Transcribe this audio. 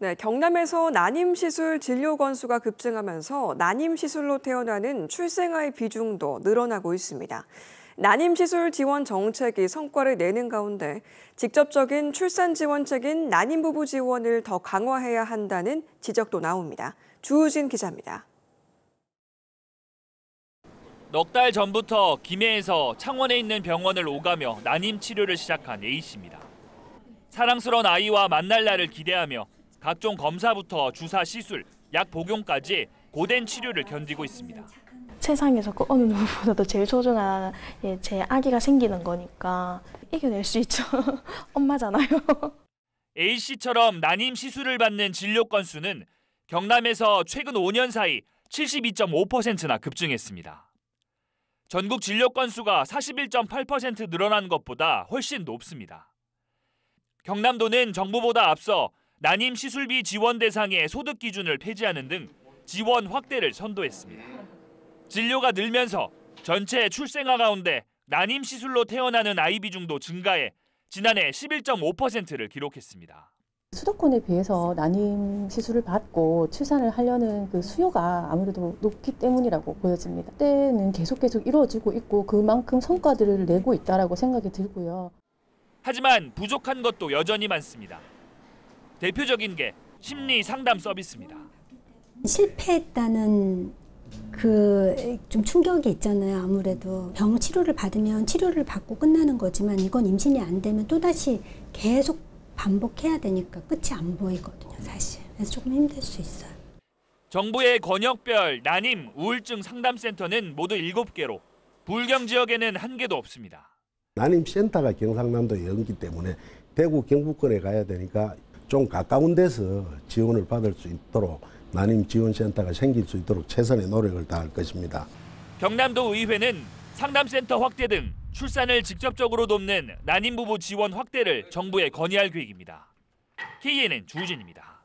네, 경남에서 난임시술 진료 건수가 급증하면서 난임시술로 태어나는 출생아의 비중도 늘어나고 있습니다. 난임시술 지원 정책이 성과를 내는 가운데 직접적인 출산 지원책인 난임부부 지원을 더 강화해야 한다는 지적도 나옵니다. 주우진 기자입니다. 넉 달 전부터 김해에서 창원에 있는 병원을 오가며 난임 치료를 시작한 A씨입니다. 사랑스러운 아이와 만날 날을 기대하며 각종 검사부터 주사 시술, 약 복용까지 고된 치료를 견디고 있습니다. 세상에서 그 어느 누구보다도 제일 소중한 예, 제 아기가 생기는 거니까 이겨낼 수 있죠. 엄마잖아요. A씨처럼 난임 시술을 받는 진료 건수는 경남에서 최근 5년 사이 72.5%나 급증했습니다. 전국 진료 건수가 41.8% 늘어난 것보다 훨씬 높습니다. 경남도는 정부보다 앞서 난임 시술비 지원 대상의 소득 기준을 폐지하는 등 지원 확대를 선도했습니다. 진료가 늘면서 전체 출생아 가운데 난임 시술로 태어나는 아이 비중도 증가해 지난해 11.5%를 기록했습니다. 수도권에 비해서 난임 시술을 받고 출산을 하려는 그 수요가 아무래도 높기 때문이라고 보여집니다. 때는 계속 계속 이루어지고 있고 그만큼 성과들을 내고 있다라고 생각이 들고요. 하지만 부족한 것도 여전히 많습니다. 대표적인 게 심리 상담 서비스입니다. 실패했다는 그 좀 충격이 있잖아요. 아무래도 병 치료를 받으면 치료를 받고 끝나는 거지만 이건 임신이 안 되면 또다시 계속 반복해야 되니까 끝이 안 보이거든요, 사실. 그래서 조금 힘들 수 있어요. 정부의 권역별 난임 우울증 상담센터는 모두 7개로 불경 지역에는 한 개도 없습니다. 난임 센터가 경상남도 연기 때문에 대구 경북권에 가야 되니까 좀 가까운 데서 지원을 받을 수 있도록 난임 지원센터가 생길 수 있도록 최선의 노력을 다할 것입니다. 경남도 의회는 상담센터 확대 등 출산을 직접적으로 돕는 난임 부부 지원 확대를 정부에 건의할 계획입니다. KNN 주진입니다